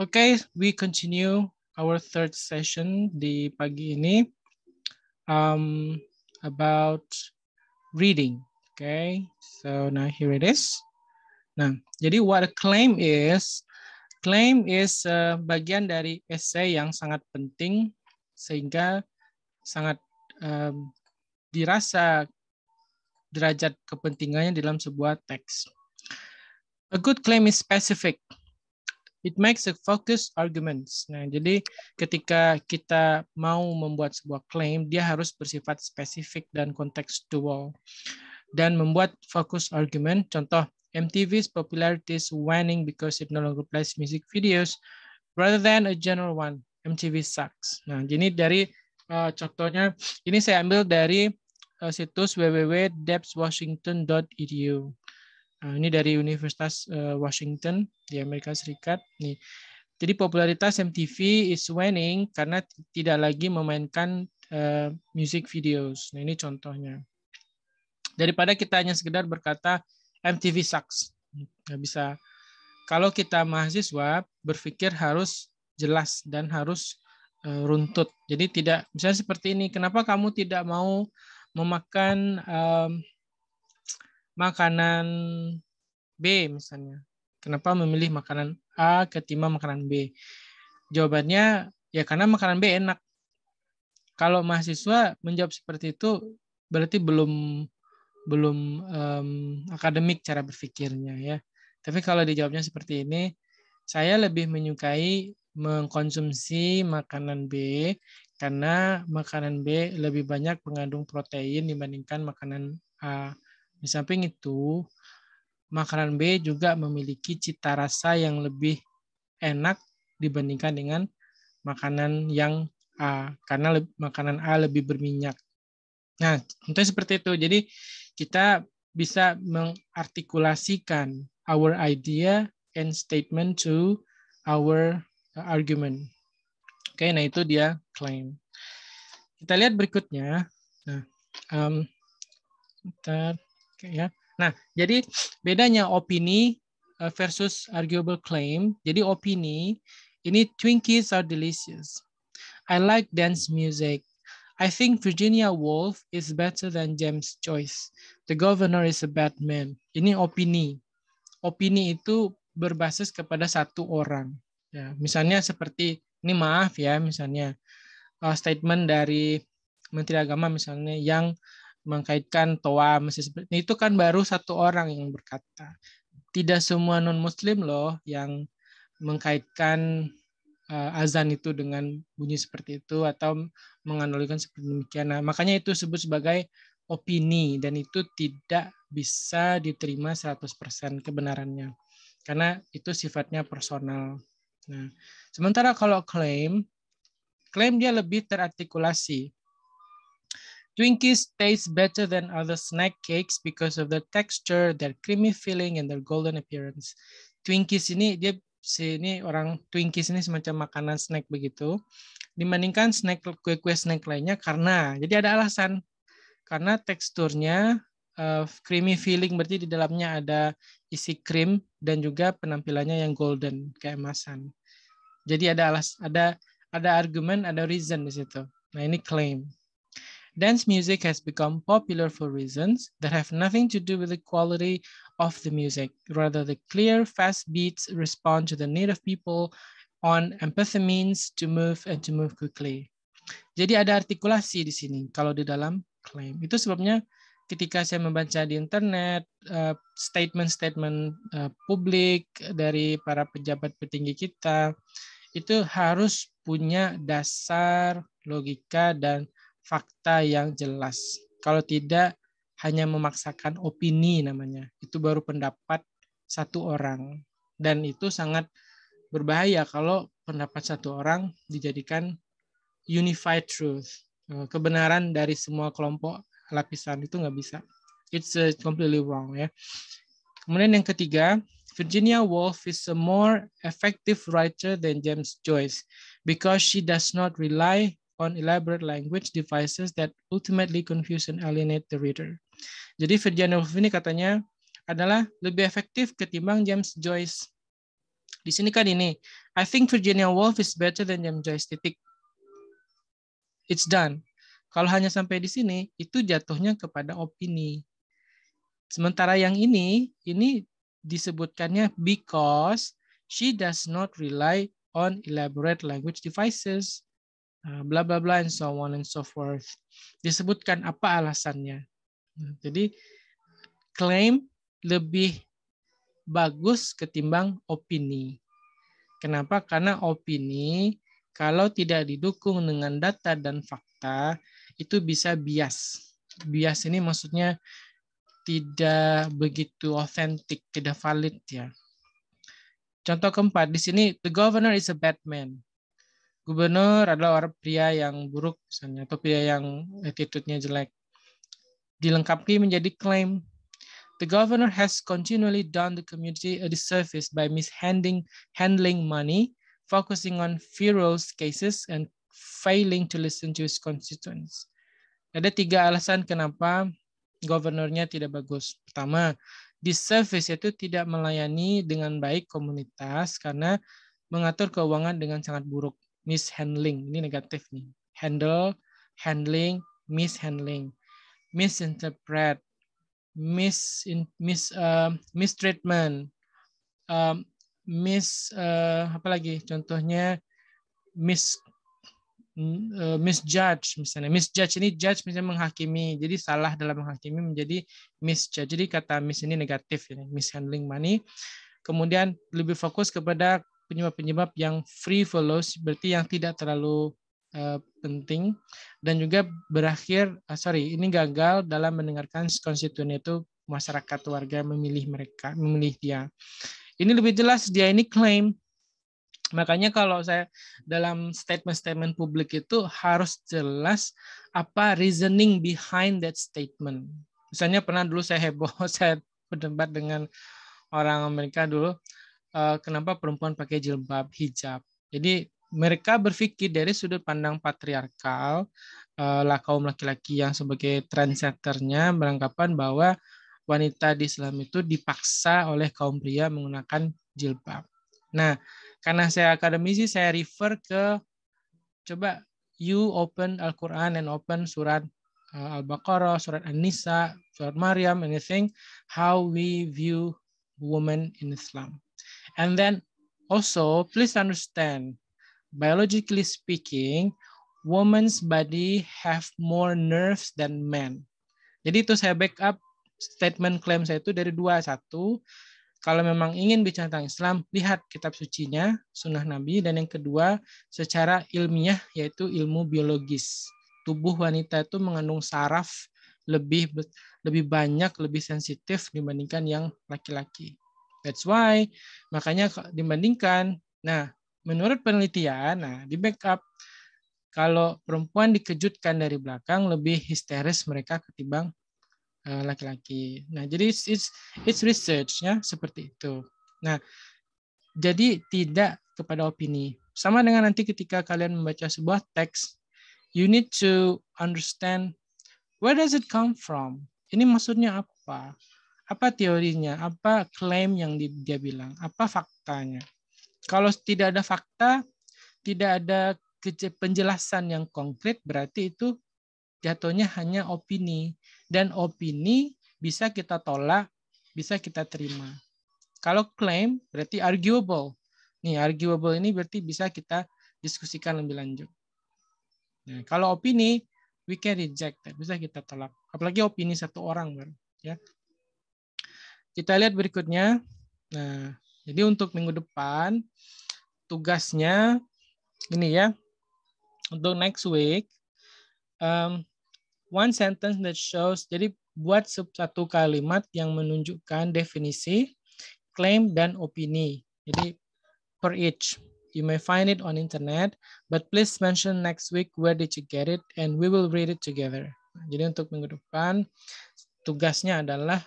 okay, we continue our third session di pagi ini um, about reading. Okay, so now here it is. Nah, jadi what a claim is, claim is uh, bagian dari essay yang sangat penting sehingga sangat um, dirasa derajat kepentingannya dalam sebuah teks. A good claim is specific. It makes a focus arguments. Nah, jadi ketika kita mau membuat sebuah claim, dia harus bersifat spesifik dan kontekstual dan membuat focus argument. Contoh, MTV's popularity is waning because it no longer plays music videos rather than a general one. MTV sucks. Nah, jadi dari uh, contohnya ini saya ambil dari uh, situs www.debswashington.edu. Nah, ini dari Universitas eh, Washington di Amerika Serikat. Nih. Jadi popularitas MTV is waning karena tidak lagi memainkan uh, music videos. Nah, ini contohnya. Daripada kita hanya sekedar berkata MTV sucks. Nggak bisa. Kalau kita mahasiswa berpikir harus jelas dan harus uh, runtut. Jadi tidak misalnya seperti ini, kenapa kamu tidak mau memakan um, makanan B misalnya. Kenapa memilih makanan A ketimbang makanan B? Jawabannya ya karena makanan B enak. Kalau mahasiswa menjawab seperti itu berarti belum belum um, akademik cara berpikirnya ya. Tapi kalau dijawabnya seperti ini, saya lebih menyukai mengkonsumsi makanan B karena makanan B lebih banyak mengandung protein dibandingkan makanan A. Di samping itu, makanan B juga memiliki cita rasa yang lebih enak dibandingkan dengan makanan yang A karena makanan A lebih berminyak. Nah, contohnya seperti itu. Jadi kita bisa mengartikulasikan our idea and statement to our argument. Oke, okay, nah itu dia claim. Kita lihat berikutnya. Nah, um, ya. Nah, jadi bedanya opini uh, versus arguable claim. Jadi opini ini Twinkies are delicious. I like dance music. I think Virginia Woolf is better than James Joyce. The governor is a bad man. Ini opini. Opini itu berbasis kepada satu orang. Ya, misalnya seperti ini maaf ya misalnya uh, statement dari Menteri Agama misalnya yang mengkaitkan toa masih seperti itu kan baru satu orang yang berkata. Tidak semua non-muslim loh yang mengkaitkan uh, azan itu dengan bunyi seperti itu atau menganalogikan seperti demikian. Nah, makanya itu disebut sebagai opini dan itu tidak bisa diterima 100% kebenarannya. Karena itu sifatnya personal. Nah, sementara kalau klaim, klaim dia lebih terartikulasi. Twinkies taste better than other snack cakes because of the texture, their creamy filling, and their golden appearance. Twinkies ini dia sini orang Twinkies ini semacam makanan snack begitu dibandingkan snack kue-kue snack lainnya karena jadi ada alasan karena teksturnya uh, creamy filling berarti di dalamnya ada isi krim dan juga penampilannya yang golden keemasan. Jadi ada alas ada ada argumen, ada reason di situ. Nah, ini claim. Dance music has become popular for reasons that have nothing to do with the quality of the music. Rather, the clear, fast beats respond to the need of people on means to move and to move quickly. Jadi ada artikulasi di sini kalau di dalam claim. Itu sebabnya ketika saya membaca di internet eh, statement-statement uh, uh, publik dari para pejabat petinggi kita itu harus punya dasar logika dan fakta yang jelas. Kalau tidak, hanya memaksakan opini namanya. Itu baru pendapat satu orang. Dan itu sangat berbahaya kalau pendapat satu orang dijadikan unified truth. Eh, kebenaran dari semua kelompok lapisan itu nggak bisa. Uh, it's completely wrong ya. Kemudian yang ketiga, Virginia Woolf is a more effective writer than James Joyce because she does not rely on elaborate language devices that ultimately confuse and alienate the reader. Jadi Virginia Woolf ini katanya adalah lebih efektif ketimbang James Joyce. Di sini kan ini, I think Virginia Woolf is better than James Joyce titik. It's done. Kalau hanya sampai di sini, itu jatuhnya kepada opini. Sementara yang ini, ini disebutkannya because she does not rely on elaborate language devices. Eh, bla bla bla and so on and so forth. Disebutkan apa alasannya. Nah, jadi klaim lebih bagus ketimbang opini. Kenapa? Karena opini kalau tidak didukung dengan data dan fakta itu bisa bias. Bias ini maksudnya tidak begitu otentik, tidak valid ya. Contoh keempat di sini the governor is a bad man. Gubernur adalah orang pria yang buruk misalnya atau pria yang attitude-nya jelek. Dilengkapi menjadi klaim. The governor has continually done the community a disservice by mishandling handling money, focusing on frivolous cases and failing to listen to his constituents. Ada tiga alasan kenapa governornya tidak bagus. Pertama, disservice itu tidak melayani dengan baik komunitas karena mengatur keuangan dengan sangat buruk mishandling. Ini negatif nih. Handle, handling, mishandling. Misinterpret, mis, in, mis uh, mistreatment, uh, mis uh, apa lagi contohnya mis uh, misjudge misalnya misjudge ini judge misalnya menghakimi jadi salah dalam menghakimi menjadi misjudge jadi kata mis ini negatif ini mishandling money kemudian lebih fokus kepada penyebab-penyebab yang free frivolous berarti yang tidak terlalu Uh, penting dan juga berakhir uh, sorry ini gagal dalam mendengarkan konstituen itu masyarakat warga memilih mereka memilih dia ini lebih jelas dia ini klaim makanya kalau saya dalam statement-statement publik itu harus jelas apa reasoning behind that statement misalnya pernah dulu saya heboh saya berdebat dengan orang Amerika dulu uh, kenapa perempuan pakai jilbab hijab. Jadi mereka berpikir dari sudut pandang patriarkal, uh, lah kaum laki-laki yang sebagai trendsetternya beranggapan bahwa wanita di Islam itu dipaksa oleh kaum pria menggunakan jilbab. Nah, karena saya akademisi, saya refer ke coba you open Al-Quran and open surat uh, Al-Baqarah, surat An-Nisa, surat Maryam, anything, how we view women in Islam. And then also, please understand, biologically speaking, women's body have more nerves than men. Jadi itu saya backup statement klaim saya itu dari dua. Satu, kalau memang ingin bicara tentang Islam, lihat kitab sucinya, sunnah Nabi. Dan yang kedua, secara ilmiah, yaitu ilmu biologis. Tubuh wanita itu mengandung saraf lebih lebih banyak, lebih sensitif dibandingkan yang laki-laki. That's why makanya dibandingkan. Nah, menurut penelitian, nah di backup kalau perempuan dikejutkan dari belakang lebih histeris mereka ketimbang eh, laki-laki. Uh, nah, jadi it's it's, it's research seperti itu. Nah, jadi tidak kepada opini. Sama dengan nanti ketika kalian membaca sebuah teks, you need to understand where does it come from? Ini maksudnya apa? Apa teorinya? Apa klaim yang dia bilang? Apa faktanya? Kalau tidak ada fakta, tidak ada penjelasan yang konkret, berarti itu jatuhnya hanya opini. Dan opini bisa kita tolak, bisa kita terima. Kalau klaim berarti arguable. Nih, arguable ini berarti bisa kita diskusikan lebih lanjut. Nah, kalau opini, we can reject, bisa kita tolak. Apalagi opini satu orang, ya. Kita lihat berikutnya. Nah, jadi untuk minggu depan tugasnya ini ya. Untuk next week, um, one sentence that shows. Jadi buat satu kalimat yang menunjukkan definisi, claim dan opini. Jadi per each. You may find it on internet, but please mention next week where did you get it and we will read it together. Jadi untuk minggu depan tugasnya adalah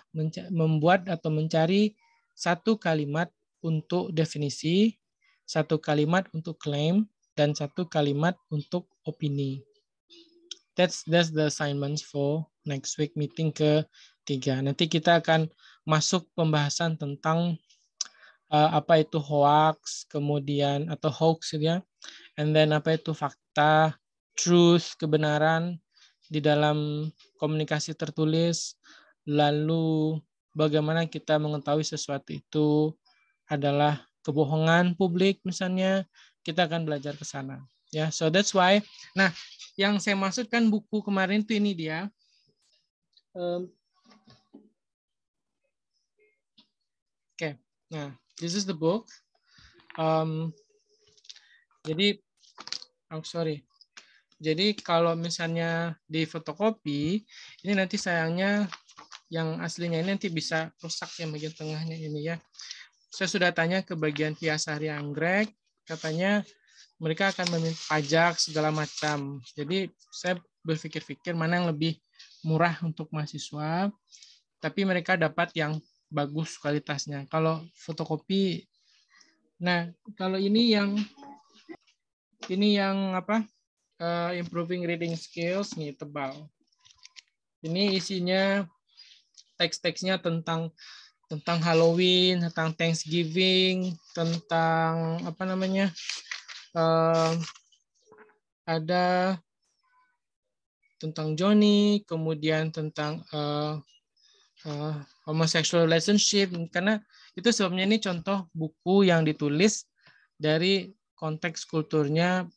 membuat atau mencari satu kalimat untuk definisi, satu kalimat untuk claim, dan satu kalimat untuk opini. That's that's the assignments for next week meeting ke tiga. Nanti kita akan masuk pembahasan tentang uh, apa itu hoax, kemudian atau hoax gitu ya, and then apa itu fakta, truth, kebenaran, di dalam komunikasi tertulis, lalu bagaimana kita mengetahui sesuatu itu adalah kebohongan publik misalnya, kita akan belajar ke sana. Ya, yeah, so that's why. Nah, yang saya maksudkan buku kemarin itu ini dia. Um, Oke, okay. nah, this is the book. Um, jadi, I'm sorry. Jadi kalau misalnya di fotokopi, ini nanti sayangnya yang aslinya ini nanti bisa rusak yang bagian tengahnya ini ya. Saya sudah tanya ke bagian Piasari Anggrek, katanya mereka akan meminta pajak segala macam. Jadi saya berpikir-pikir mana yang lebih murah untuk mahasiswa, tapi mereka dapat yang bagus kualitasnya. Kalau fotokopi, nah kalau ini yang ini yang apa? uh, improving reading skills nih gitu, tebal. Ini isinya teks-teksnya tentang tentang Halloween, tentang Thanksgiving, tentang apa namanya? Uh, ada tentang Johnny, kemudian tentang uh, uh, homosexual relationship karena itu sebabnya ini contoh buku yang ditulis dari konteks kulturnya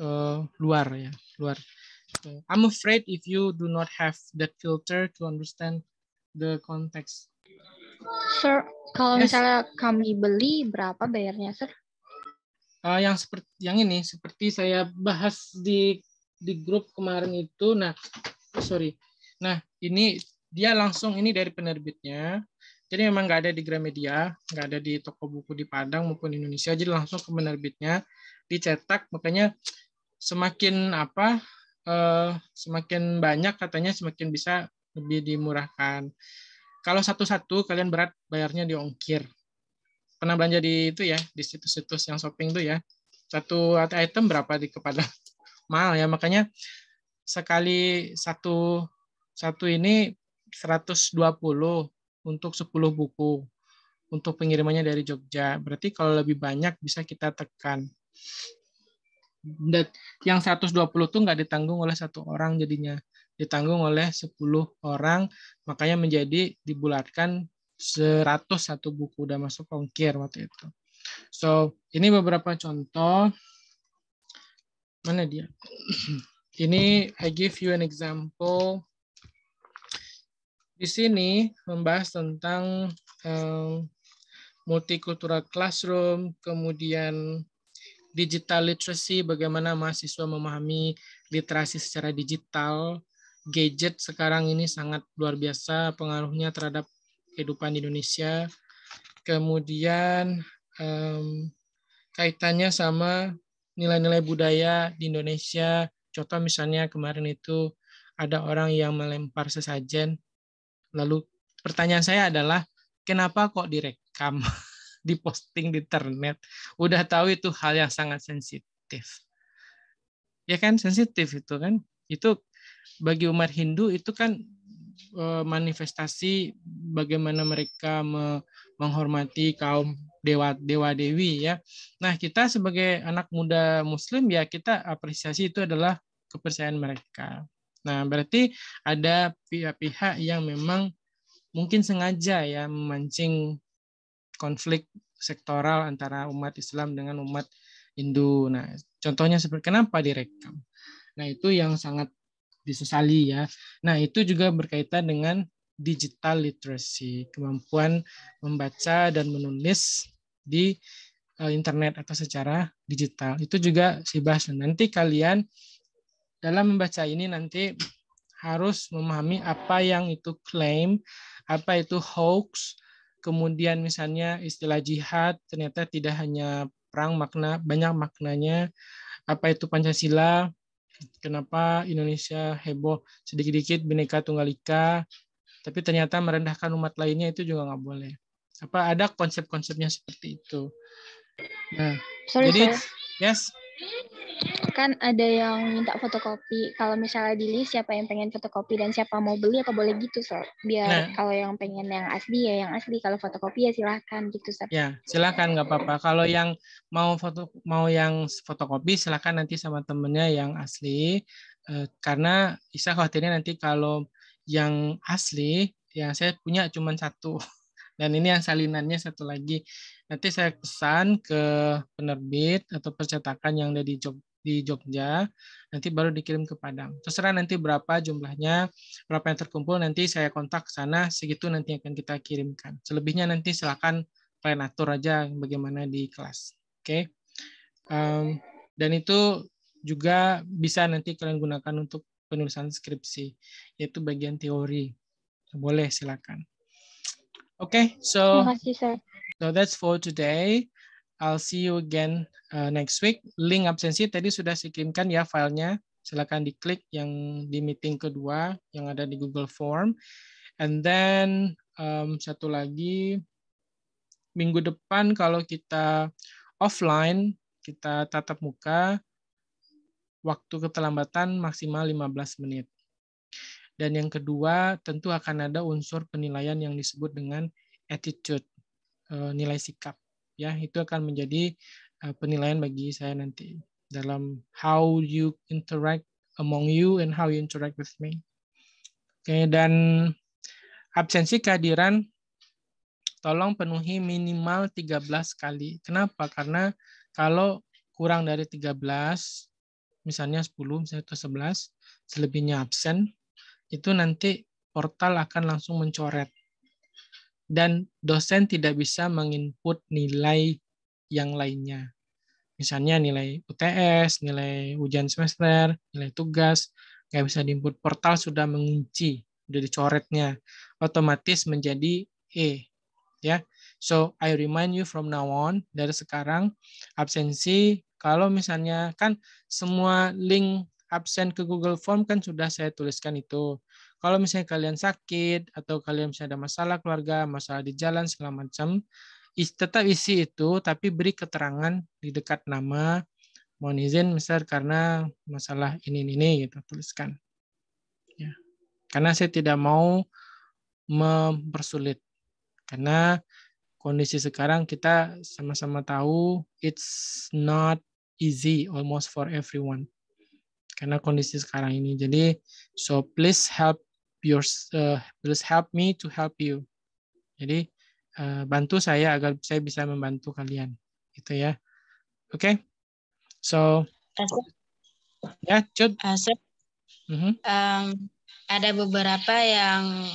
uh, luar ya, luar. I'm afraid if you do not have that filter to understand the context. Sir, kalau yes. misalnya kami beli berapa bayarnya, Sir? Uh, yang seperti yang ini seperti saya bahas di di grup kemarin itu. Nah, sorry. Nah, ini dia langsung ini dari penerbitnya. Jadi memang nggak ada di Gramedia, nggak ada di toko buku di Padang maupun Indonesia. Jadi langsung ke penerbitnya dicetak. Makanya semakin apa eh, semakin banyak katanya semakin bisa lebih dimurahkan. Kalau satu-satu kalian berat bayarnya di ongkir. Pernah belanja di itu ya di situs-situs yang shopping tuh ya satu item berapa di kepada mal ya makanya sekali satu satu ini 120 untuk 10 buku untuk pengirimannya dari Jogja. Berarti kalau lebih banyak bisa kita tekan yang 120 tuh nggak ditanggung oleh satu orang jadinya ditanggung oleh 10 orang makanya menjadi dibulatkan 101 buku udah masuk ongkir waktu itu. So, ini beberapa contoh mana dia? ini I give you an example. Di sini membahas tentang um, eh, multicultural classroom, kemudian digital literacy, bagaimana mahasiswa memahami literasi secara digital. Gadget sekarang ini sangat luar biasa pengaruhnya terhadap kehidupan di Indonesia. Kemudian um, kaitannya sama nilai-nilai budaya di Indonesia. Contoh misalnya kemarin itu ada orang yang melempar sesajen. Lalu pertanyaan saya adalah, kenapa kok direkam? diposting di internet udah tahu itu hal yang sangat sensitif ya kan sensitif itu kan itu bagi umat Hindu itu kan eh, manifestasi bagaimana mereka menghormati kaum dewa dewa dewi ya. Nah kita sebagai anak muda Muslim ya kita apresiasi itu adalah kepercayaan mereka. Nah berarti ada pihak-pihak yang memang mungkin sengaja ya memancing konflik sektoral antara umat Islam dengan umat Hindu. Nah, contohnya seperti kenapa direkam? Nah, itu yang sangat disesali ya. Nah, itu juga berkaitan dengan digital literacy, kemampuan membaca dan menulis di e, internet atau secara digital. Itu juga bahas Nanti kalian dalam membaca ini nanti harus memahami apa yang itu claim, apa itu hoax, kemudian misalnya istilah jihad ternyata tidak hanya perang makna banyak maknanya apa itu Pancasila kenapa Indonesia heboh sedikit-dikit bineka tunggal ika tapi ternyata merendahkan umat lainnya itu juga nggak boleh apa ada konsep-konsepnya seperti itu nah Sorry, jadi saya. yes kan ada yang minta fotokopi. Kalau misalnya di list siapa yang pengen fotokopi dan siapa mau beli apa boleh gitu, Sob. Biar nah. kalau yang pengen yang asli ya yang asli, kalau fotokopi ya silahkan gitu, Sob. Ya, silahkan nggak apa-apa. Kalau yang mau foto mau yang fotokopi silahkan nanti sama temennya yang asli. Eh, karena bisa khawatirnya nanti kalau yang asli yang saya punya cuma satu dan ini yang salinannya satu lagi nanti saya pesan ke penerbit atau percetakan yang ada di Jog di Jogja, nanti baru dikirim ke Padang. Terserah nanti berapa jumlahnya, berapa yang terkumpul, nanti saya kontak sana, segitu nanti akan kita kirimkan. Selebihnya nanti silakan kalian atur aja bagaimana di kelas. Oke. Okay? Um, dan itu juga bisa nanti kalian gunakan untuk penulisan skripsi, yaitu bagian teori. Boleh, silakan. Oke, okay, so, so that's for today. I'll see you again uh, next week. Link absensi tadi sudah saya kirimkan ya filenya. Silakan diklik yang di meeting kedua yang ada di Google Form. And then um, satu lagi minggu depan kalau kita offline kita tatap muka waktu keterlambatan maksimal 15 menit. Dan yang kedua, tentu akan ada unsur penilaian yang disebut dengan attitude, uh, nilai sikap ya itu akan menjadi uh, penilaian bagi saya nanti dalam how you interact among you and how you interact with me oke okay, dan absensi kehadiran tolong penuhi minimal 13 kali kenapa karena kalau kurang dari 13 misalnya 10 misalnya atau 11 selebihnya absen itu nanti portal akan langsung mencoret dan dosen tidak bisa menginput nilai yang lainnya. Misalnya nilai UTS, nilai ujian semester, nilai tugas, nggak bisa diinput. Portal sudah mengunci, sudah dicoretnya, otomatis menjadi E. Ya, so I remind you from now on dari sekarang absensi kalau misalnya kan semua link absen ke Google Form kan sudah saya tuliskan itu. Kalau misalnya kalian sakit atau kalian misalnya ada masalah keluarga, masalah di jalan segala macam, tetap isi itu tapi beri keterangan di dekat nama mohon izin misal karena masalah ini ini gitu tuliskan ya karena saya tidak mau mempersulit karena kondisi sekarang kita sama-sama tahu it's not easy almost for everyone karena kondisi sekarang ini jadi so please help your uh, eh, please help me to help you. Jadi uh, bantu saya agar saya bisa membantu kalian. Gitu ya. Oke. Okay? So Ya, yeah, Cut. Asep. Eh, mm -hmm. um, ada beberapa yang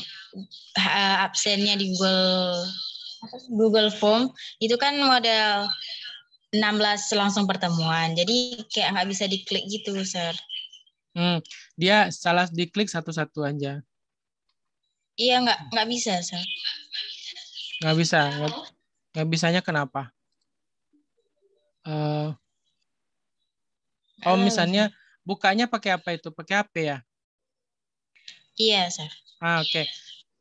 uh, absennya di Google Google Form itu kan model 16 langsung pertemuan. Jadi kayak nggak bisa diklik gitu, Sir. Hmm, dia salah diklik satu-satu aja. Iya nggak nggak bisa sa. Nggak bisa nggak, nggak bisanya kenapa? Uh, oh misalnya bukanya pakai apa itu? Pakai HP ya? Iya sa. Ah, Oke. Okay.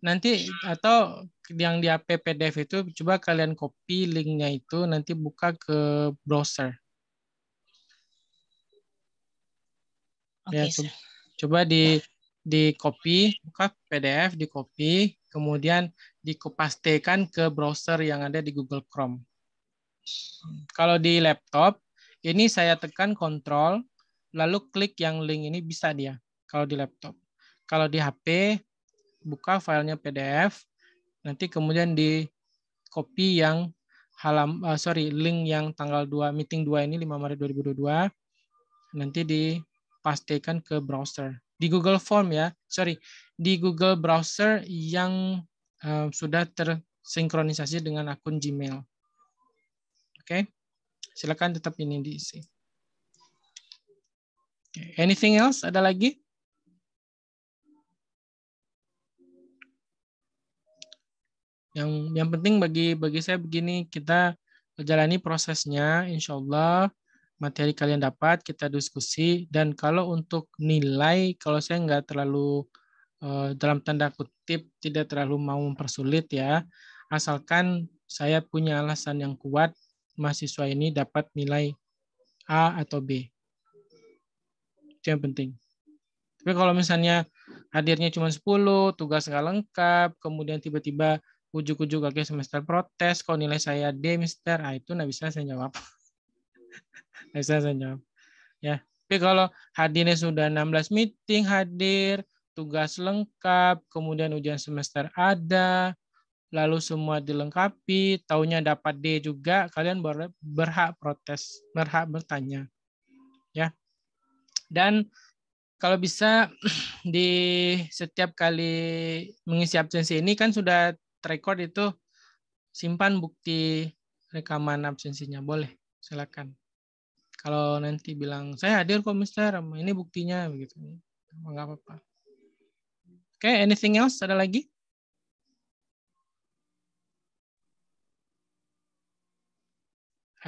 Nanti atau yang di HP PDF itu coba kalian copy linknya itu nanti buka ke browser. Oke. Okay, ya, coba di di copy, buka PDF di copy, kemudian dikopastekan ke browser yang ada di Google Chrome. Kalau di laptop, ini saya tekan Ctrl, lalu klik yang link ini bisa dia kalau di laptop. Kalau di HP, buka filenya PDF, nanti kemudian di copy yang halam uh, sorry link yang tanggal 2 meeting 2 ini 5 Maret 2022 nanti dipastikan ke browser di Google Form ya, sorry, di Google Browser yang uh, sudah tersinkronisasi dengan akun Gmail. Oke, okay? silakan tetap ini diisi. Okay. Anything else? Ada lagi? Yang yang penting bagi bagi saya begini, kita jalani prosesnya, insya Allah materi kalian dapat, kita diskusi. Dan kalau untuk nilai, kalau saya nggak terlalu eh, dalam tanda kutip tidak terlalu mau mempersulit ya. Asalkan saya punya alasan yang kuat, mahasiswa ini dapat nilai A atau B. Itu yang penting. Tapi kalau misalnya hadirnya cuma 10, tugas nggak lengkap, kemudian tiba-tiba ujuk-ujuk akhir semester protes, kalau nilai saya D, mister, ah, itu nggak bisa saya jawab. Bisa saya saja. Ya. Tapi kalau hadirnya sudah 16 meeting hadir, tugas lengkap, kemudian ujian semester ada, lalu semua dilengkapi, tahunya dapat D juga, kalian berhak protes, berhak bertanya. Ya. Dan kalau bisa di setiap kali mengisi absensi ini kan sudah terrecord itu simpan bukti rekaman absensinya. Boleh, silakan kalau nanti bilang saya hadir kok Mister, ini buktinya begitu. nggak apa-apa. Oke, okay, anything else? Ada lagi?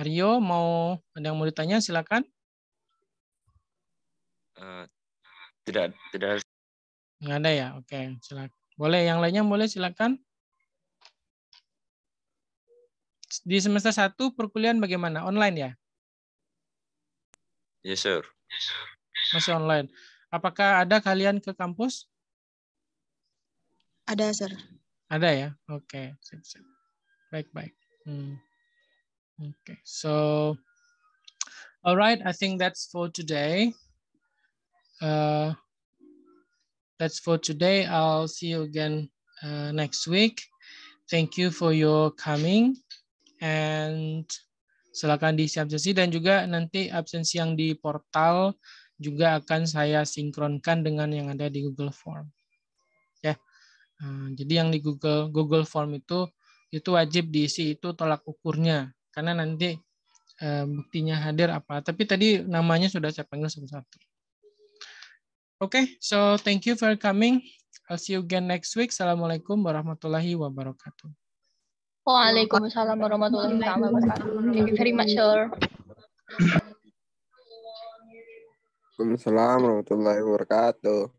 Aryo mau ada yang mau ditanya silakan. Uh, tidak tidak harus. Nggak ada ya, oke okay, silakan. Boleh yang lainnya boleh silakan. Di semester satu perkuliahan bagaimana? Online ya? Yes, sir. Masih online. Apakah ada kalian ke kampus? Ada, sir. Ada ya? Oke. Okay. Baik, baik. Hmm. Okay, so all right, I think that's for today. Uh, that's for today. I'll see you again uh, next week. Thank you for your coming and silakan diisi absensi dan juga nanti absensi yang di portal juga akan saya sinkronkan dengan yang ada di Google Form. Ya. Eh, jadi yang di Google Google Form itu itu wajib diisi itu tolak ukurnya karena nanti e, buktinya hadir apa. Tapi tadi namanya sudah saya panggil satu-satu. Oke, okay, so thank you for coming. I'll see you again next week. Assalamualaikum warahmatullahi wabarakatuh. Waalaikumsalam warahmatullahi wabarakatuh. Thank you very much, sir. Waalaikumsalam warahmatullahi wabarakatuh.